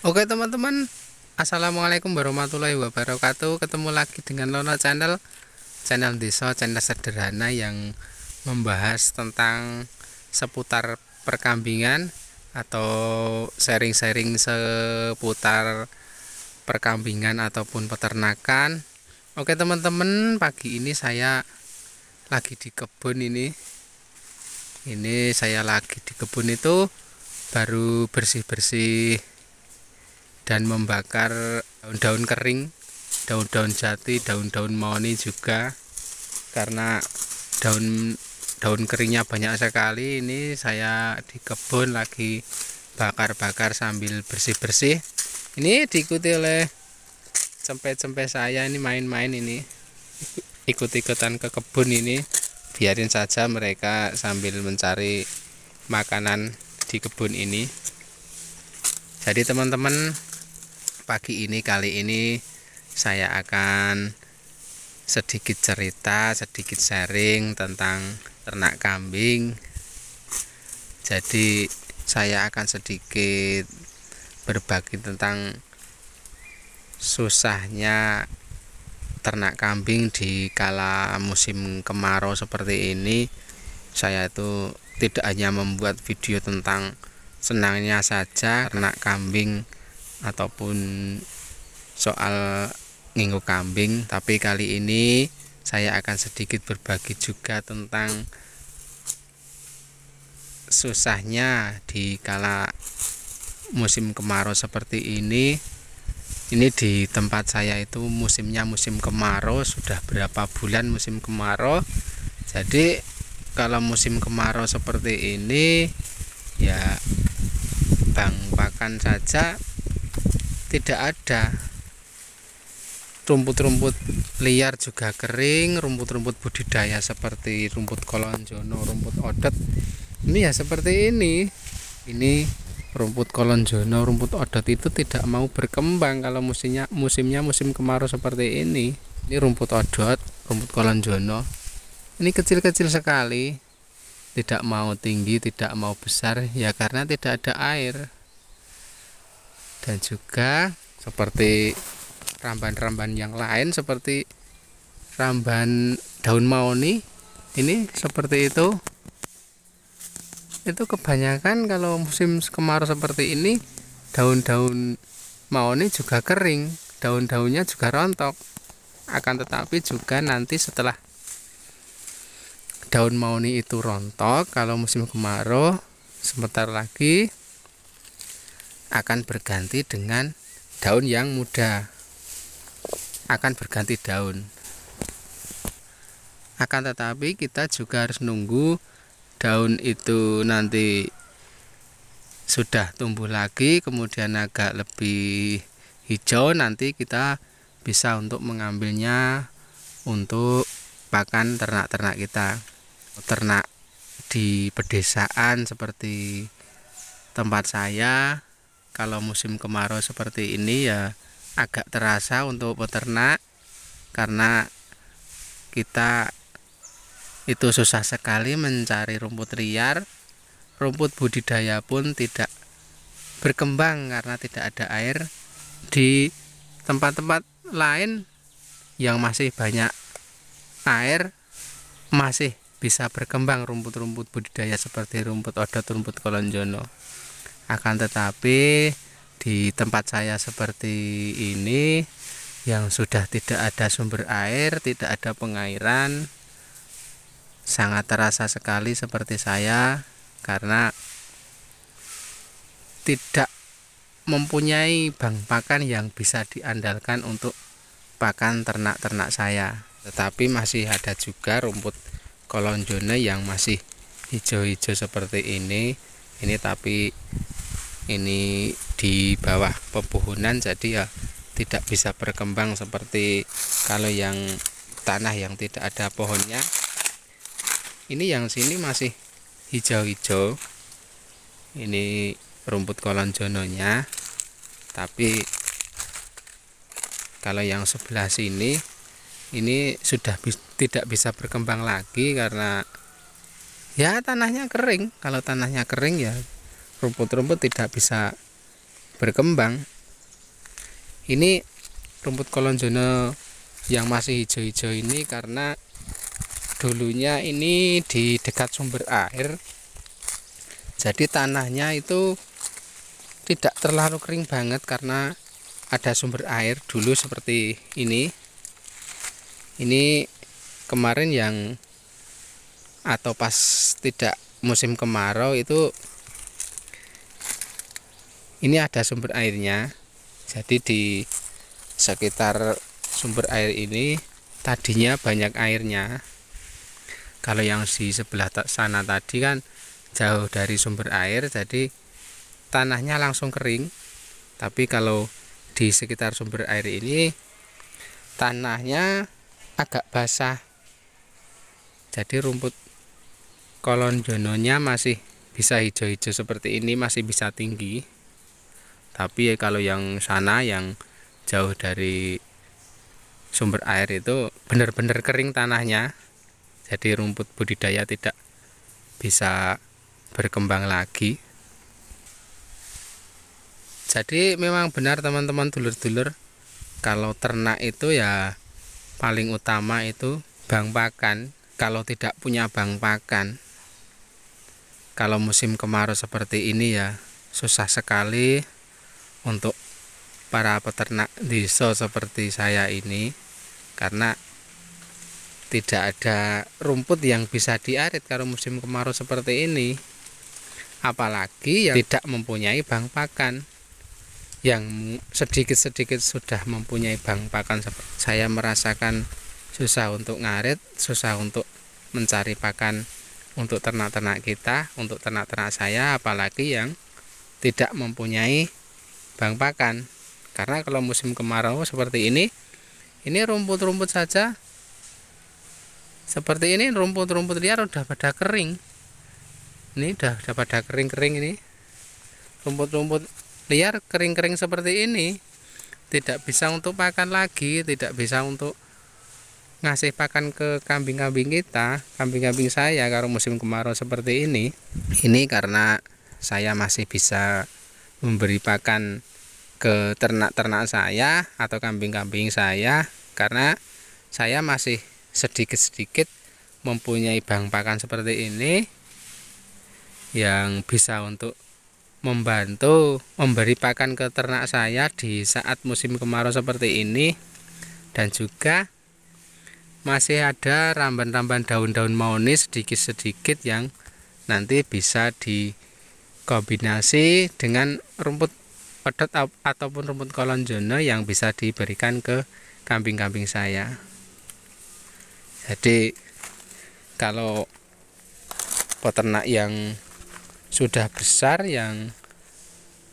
Oke teman-teman Assalamualaikum warahmatullahi wabarakatuh Ketemu lagi dengan Lono Channel Channel Desa, channel sederhana yang membahas tentang seputar perkambingan Atau sharing-sharing seputar perkambingan ataupun peternakan Oke teman-teman pagi ini saya lagi di kebun ini Ini saya lagi di kebun itu baru bersih-bersih dan membakar daun-daun kering daun-daun jati daun-daun maoni juga karena daun daun keringnya banyak sekali ini saya di kebun lagi bakar-bakar sambil bersih-bersih ini diikuti oleh cempet-cempet saya ini main-main ini ikut-ikutan ke kebun ini biarin saja mereka sambil mencari makanan di kebun ini jadi teman-teman pagi ini kali ini saya akan sedikit cerita, sedikit sharing tentang ternak kambing. Jadi saya akan sedikit berbagi tentang susahnya ternak kambing di kala musim kemarau seperti ini. Saya itu tidak hanya membuat video tentang senangnya saja ternak kambing ataupun soal nginggo kambing tapi kali ini saya akan sedikit berbagi juga tentang susahnya di kala musim kemarau seperti ini ini di tempat saya itu musimnya musim kemarau sudah berapa bulan musim kemarau jadi kalau musim kemarau seperti ini ya bang pakan saja tidak ada rumput-rumput liar juga kering rumput-rumput budidaya seperti rumput kolonjono rumput odot. ini ya seperti ini ini rumput kolonjono rumput odot itu tidak mau berkembang kalau musimnya musimnya musim kemarau seperti ini ini rumput odot rumput kolonjono ini kecil-kecil sekali tidak mau tinggi tidak mau besar ya karena tidak ada air dan juga seperti ramban-ramban yang lain seperti ramban daun maoni ini seperti itu itu kebanyakan kalau musim kemarau seperti ini daun-daun maoni juga kering daun-daunnya juga rontok akan tetapi juga nanti setelah daun maoni itu rontok kalau musim kemarau sebentar lagi akan berganti dengan daun yang muda akan berganti daun akan tetapi kita juga harus nunggu daun itu nanti sudah tumbuh lagi kemudian agak lebih hijau nanti kita bisa untuk mengambilnya untuk pakan ternak-ternak kita ternak di pedesaan seperti tempat saya kalau musim kemarau seperti ini ya agak terasa untuk peternak karena kita itu susah sekali mencari rumput liar rumput budidaya pun tidak berkembang karena tidak ada air di tempat-tempat lain yang masih banyak air masih bisa berkembang rumput-rumput budidaya seperti rumput odot, rumput kolonjono akan tetapi di tempat saya seperti ini yang sudah tidak ada sumber air tidak ada pengairan sangat terasa sekali seperti saya karena tidak mempunyai bank pakan yang bisa diandalkan untuk pakan ternak-ternak saya tetapi masih ada juga rumput kolonjone yang masih hijau-hijau seperti ini ini tapi ini di bawah pepohonan jadi ya tidak bisa berkembang seperti kalau yang tanah yang tidak ada pohonnya ini yang sini masih hijau-hijau ini rumput kolonjononya tapi kalau yang sebelah sini ini sudah bi tidak bisa berkembang lagi karena ya tanahnya kering kalau tanahnya kering ya rumput-rumput tidak bisa berkembang ini rumput kolonjono yang masih hijau-hijau ini karena dulunya ini di dekat sumber air jadi tanahnya itu tidak terlalu kering banget karena ada sumber air dulu seperti ini ini kemarin yang atau pas tidak musim kemarau itu ini ada sumber airnya jadi di sekitar sumber air ini tadinya banyak airnya kalau yang di sebelah sana tadi kan jauh dari sumber air jadi tanahnya langsung kering tapi kalau di sekitar sumber air ini tanahnya agak basah jadi rumput kolon jononya masih bisa hijau-hijau seperti ini masih bisa tinggi tapi kalau yang sana yang jauh dari sumber air itu benar-benar kering tanahnya jadi rumput budidaya tidak bisa berkembang lagi jadi memang benar teman-teman dulur-dulur kalau ternak itu ya paling utama itu bang pakan kalau tidak punya bang pakan kalau musim kemarau seperti ini ya susah sekali untuk para peternak desa seperti saya ini karena tidak ada rumput yang bisa diarit kalau musim kemarau seperti ini apalagi yang tidak mempunyai bank pakan yang sedikit-sedikit sudah mempunyai bank pakan saya merasakan susah untuk ngarit susah untuk mencari pakan untuk ternak-ternak kita untuk ternak-ternak saya apalagi yang tidak mempunyai bang pakan karena kalau musim kemarau seperti ini ini rumput-rumput saja seperti ini rumput-rumput liar udah pada kering ini udah, udah pada kering-kering ini rumput-rumput liar kering-kering seperti ini tidak bisa untuk pakan lagi tidak bisa untuk ngasih pakan ke kambing-kambing kita kambing-kambing saya kalau musim kemarau seperti ini ini karena saya masih bisa memberi pakan ke ternak-ternak saya atau kambing-kambing saya karena saya masih sedikit-sedikit mempunyai bank pakan seperti ini yang bisa untuk membantu memberi pakan ke ternak saya di saat musim kemarau seperti ini dan juga masih ada ramban-ramban daun-daun maunis sedikit-sedikit yang nanti bisa dikombinasi dengan rumput pedot ataupun rumput kolon yang bisa diberikan ke kambing-kambing saya jadi kalau peternak yang sudah besar yang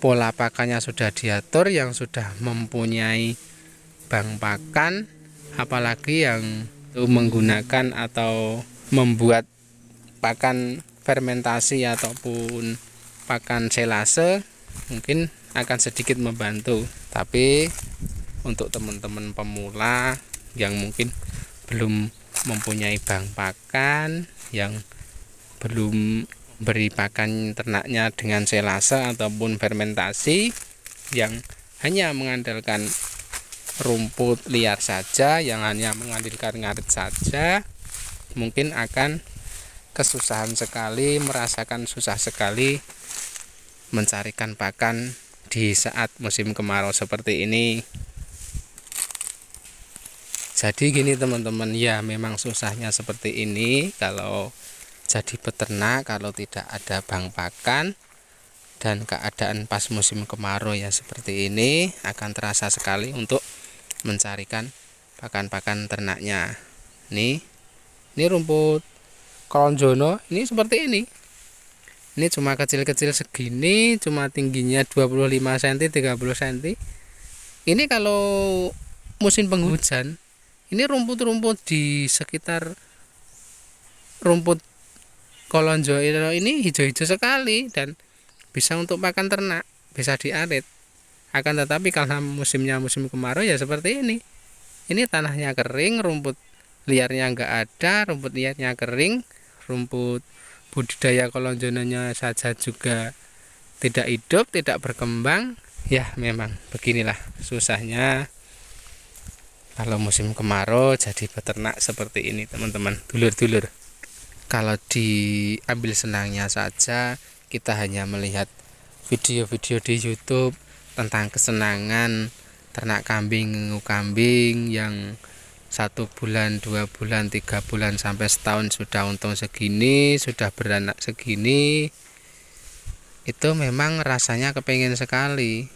pola pakannya sudah diatur yang sudah mempunyai bank pakan apalagi yang menggunakan atau membuat pakan fermentasi ataupun pakan selase mungkin akan sedikit membantu tapi untuk teman-teman pemula yang mungkin belum mempunyai bank pakan yang belum beri pakan ternaknya dengan selasa ataupun fermentasi yang hanya mengandalkan rumput liar saja yang hanya mengandalkan ngarit saja mungkin akan kesusahan sekali merasakan susah sekali mencarikan pakan di saat musim kemarau seperti ini jadi gini teman-teman ya memang susahnya seperti ini kalau jadi peternak kalau tidak ada bank pakan dan keadaan pas musim kemarau ya seperti ini akan terasa sekali untuk mencarikan pakan-pakan ternaknya nih ini rumput kolonjono ini seperti ini ini cuma kecil-kecil segini cuma tingginya 25 cm 30 cm ini kalau musim penghujan ini rumput-rumput di sekitar rumput kolonjo ini hijau-hijau sekali dan bisa untuk pakan ternak bisa diarit akan tetapi karena musimnya musim kemarau ya seperti ini ini tanahnya kering rumput liarnya nggak ada rumput liarnya kering rumput budidaya kolonjonanya saja juga tidak hidup, tidak berkembang, ya memang beginilah susahnya kalau musim kemarau jadi peternak seperti ini teman-teman dulur-dulur kalau diambil senangnya saja kita hanya melihat video-video di YouTube tentang kesenangan ternak kambing kambing yang satu bulan dua bulan tiga bulan sampai setahun sudah untung segini sudah beranak segini itu memang rasanya kepingin sekali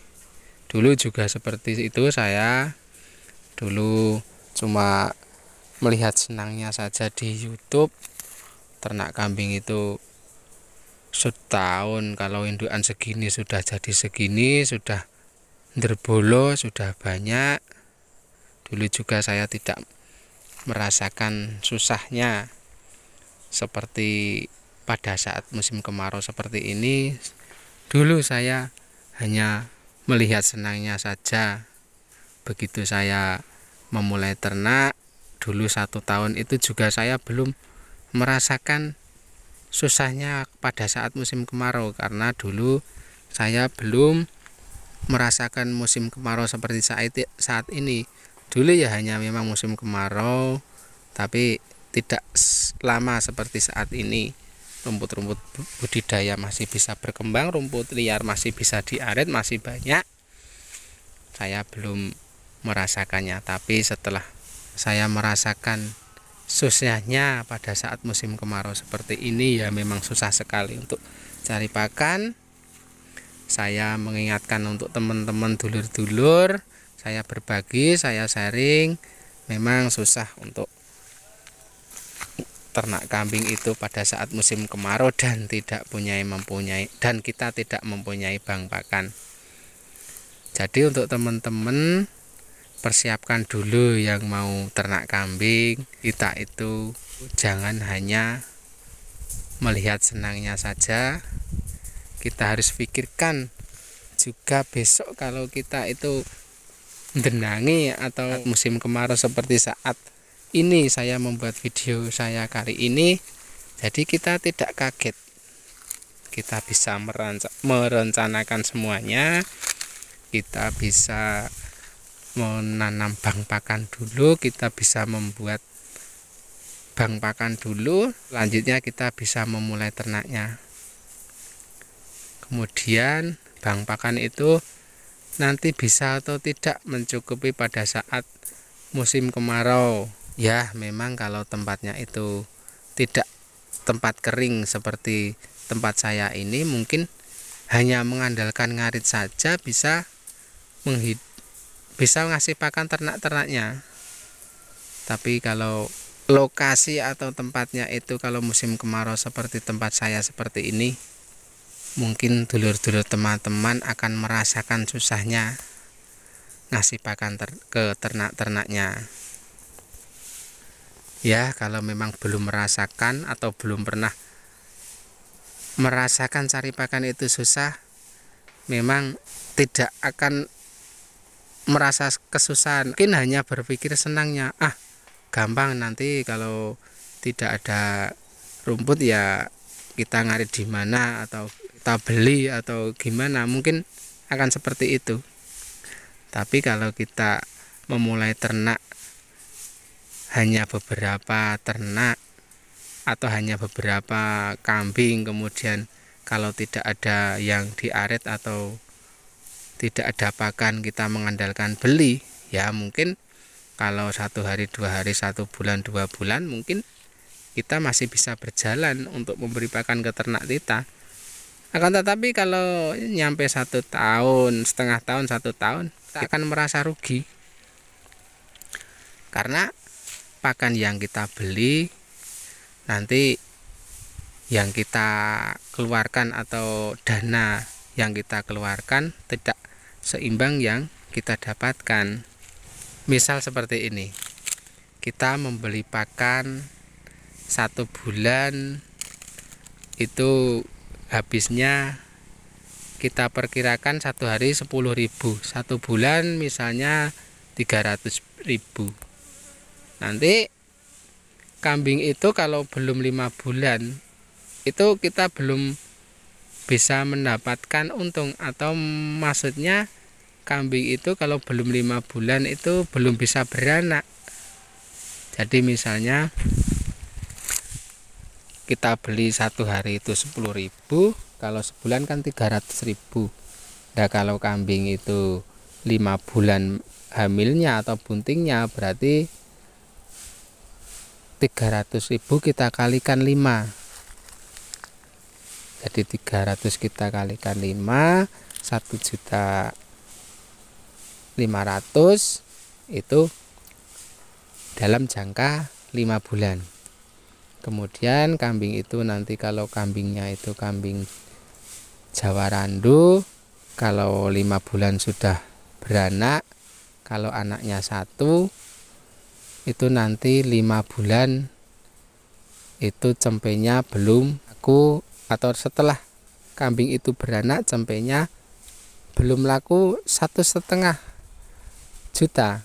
dulu juga seperti itu saya dulu cuma melihat senangnya saja di YouTube ternak kambing itu setahun kalau indukan segini sudah jadi segini sudah nderbolo sudah banyak dulu juga saya tidak merasakan susahnya seperti pada saat musim kemarau seperti ini dulu saya hanya melihat senangnya saja begitu saya memulai ternak dulu satu tahun itu juga saya belum merasakan susahnya pada saat musim kemarau karena dulu saya belum merasakan musim kemarau seperti saat ini dulu ya hanya memang musim kemarau tapi tidak lama seperti saat ini rumput-rumput budidaya masih bisa berkembang rumput liar masih bisa diaret masih banyak saya belum merasakannya tapi setelah saya merasakan susahnya pada saat musim kemarau seperti ini ya memang susah sekali untuk cari pakan saya mengingatkan untuk teman-teman dulur-dulur saya berbagi saya sharing memang susah untuk ternak kambing itu pada saat musim kemarau dan tidak punya mempunyai dan kita tidak mempunyai bank pakan. Jadi untuk teman-teman persiapkan dulu yang mau ternak kambing, kita itu jangan hanya melihat senangnya saja. Kita harus pikirkan juga besok kalau kita itu denangi atau musim kemarau seperti saat ini saya membuat video saya kali ini jadi kita tidak kaget kita bisa merencanakan semuanya kita bisa menanam bank pakan dulu kita bisa membuat bank pakan dulu selanjutnya kita bisa memulai ternaknya kemudian bank pakan itu nanti bisa atau tidak mencukupi pada saat musim kemarau. Ya, memang kalau tempatnya itu tidak tempat kering seperti tempat saya ini mungkin hanya mengandalkan ngarit saja bisa menghid bisa ngasih pakan ternak-ternaknya. Tapi kalau lokasi atau tempatnya itu kalau musim kemarau seperti tempat saya seperti ini mungkin dulur-dulur teman-teman akan merasakan susahnya ngasih pakan ter ke ternak-ternaknya ya kalau memang belum merasakan atau belum pernah merasakan cari pakan itu susah memang tidak akan merasa kesusahan mungkin hanya berpikir senangnya ah gampang nanti kalau tidak ada rumput ya kita ngarit di mana atau kita beli atau gimana mungkin akan seperti itu tapi kalau kita memulai ternak hanya beberapa ternak atau hanya beberapa kambing kemudian kalau tidak ada yang diaret atau tidak ada pakan kita mengandalkan beli ya mungkin kalau satu hari dua hari satu bulan dua bulan mungkin kita masih bisa berjalan untuk memberi pakan ke ternak kita akan tetapi kalau nyampe satu tahun setengah tahun satu tahun kita akan merasa rugi karena pakan yang kita beli nanti yang kita keluarkan atau dana yang kita keluarkan tidak seimbang yang kita dapatkan misal seperti ini kita membeli pakan satu bulan itu habisnya kita perkirakan satu hari sepuluh ribu satu bulan misalnya tiga ratus ribu nanti kambing itu kalau belum lima bulan itu kita belum bisa mendapatkan untung atau maksudnya kambing itu kalau belum lima bulan itu belum bisa beranak jadi misalnya kita beli satu hari itu sepuluh ribu, kalau sebulan kan tiga ratus ribu. nah kalau kambing itu lima bulan hamilnya atau buntingnya berarti tiga ratus ribu kita kalikan lima. jadi tiga ratus kita kalikan lima, satu juta lima ratus itu dalam jangka lima bulan kemudian kambing itu nanti kalau kambingnya itu kambing Jawa Randu kalau lima bulan sudah beranak kalau anaknya satu itu nanti lima bulan itu cempenya belum aku atau setelah kambing itu beranak cempenya belum laku satu setengah juta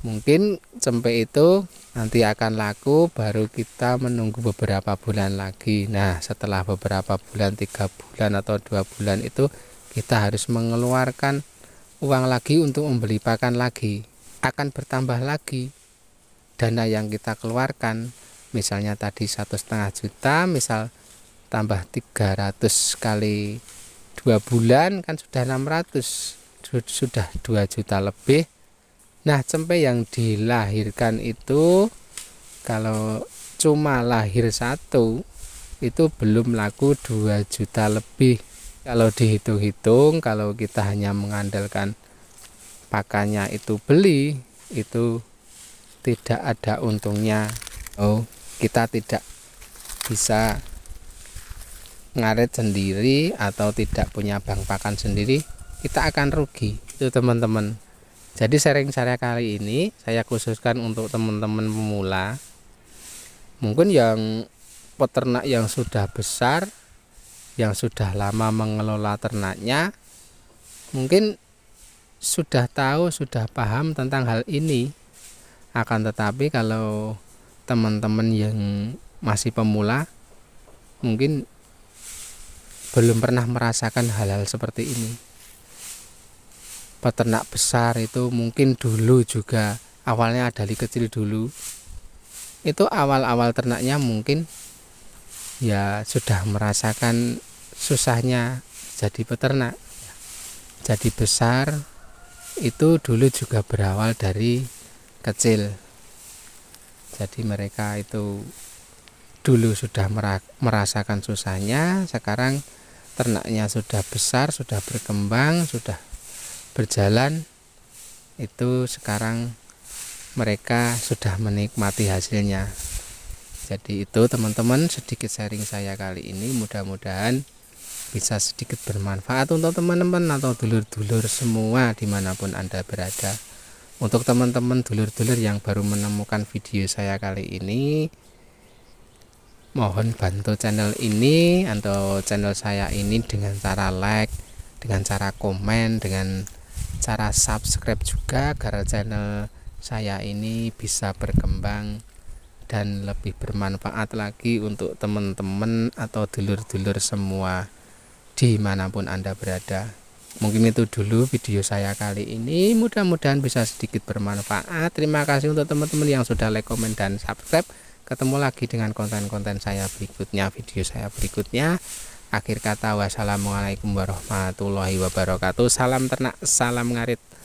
mungkin cempe itu nanti akan laku baru kita menunggu beberapa bulan lagi nah setelah beberapa bulan tiga bulan atau dua bulan itu kita harus mengeluarkan uang lagi untuk membeli pakan lagi akan bertambah lagi dana yang kita keluarkan misalnya tadi satu setengah juta misal tambah 300 kali dua bulan kan sudah 600 sudah 2 juta lebih Nah, cempe yang dilahirkan itu kalau cuma lahir satu itu belum laku 2 juta lebih. Kalau dihitung-hitung, kalau kita hanya mengandalkan pakannya itu beli, itu tidak ada untungnya. Oh, kita tidak bisa ngaret sendiri atau tidak punya bank pakan sendiri, kita akan rugi. Itu teman-teman. Jadi sharing saya kali ini saya khususkan untuk teman-teman pemula. Mungkin yang peternak yang sudah besar, yang sudah lama mengelola ternaknya, mungkin sudah tahu, sudah paham tentang hal ini. Akan tetapi kalau teman-teman yang masih pemula mungkin belum pernah merasakan hal-hal seperti ini peternak besar itu mungkin dulu juga awalnya ada di kecil dulu itu awal-awal ternaknya mungkin ya sudah merasakan susahnya jadi peternak jadi besar itu dulu juga berawal dari kecil jadi mereka itu dulu sudah merasakan susahnya sekarang ternaknya sudah besar sudah berkembang sudah berjalan itu sekarang mereka sudah menikmati hasilnya jadi itu teman-teman sedikit sharing saya kali ini mudah-mudahan bisa sedikit bermanfaat untuk teman-teman atau dulur-dulur semua dimanapun anda berada untuk teman-teman dulur-dulur yang baru menemukan video saya kali ini mohon bantu channel ini atau channel saya ini dengan cara like dengan cara komen dengan cara subscribe juga agar channel saya ini bisa berkembang dan lebih bermanfaat lagi untuk teman-teman atau dulur-dulur semua dimanapun Anda berada. Mungkin itu dulu video saya kali ini. Mudah-mudahan bisa sedikit bermanfaat. Terima kasih untuk teman-teman yang sudah like, komen, dan subscribe. Ketemu lagi dengan konten-konten saya berikutnya, video saya berikutnya. Akhir kata wassalamualaikum warahmatullahi wabarakatuh. Salam ternak, salam ngarit.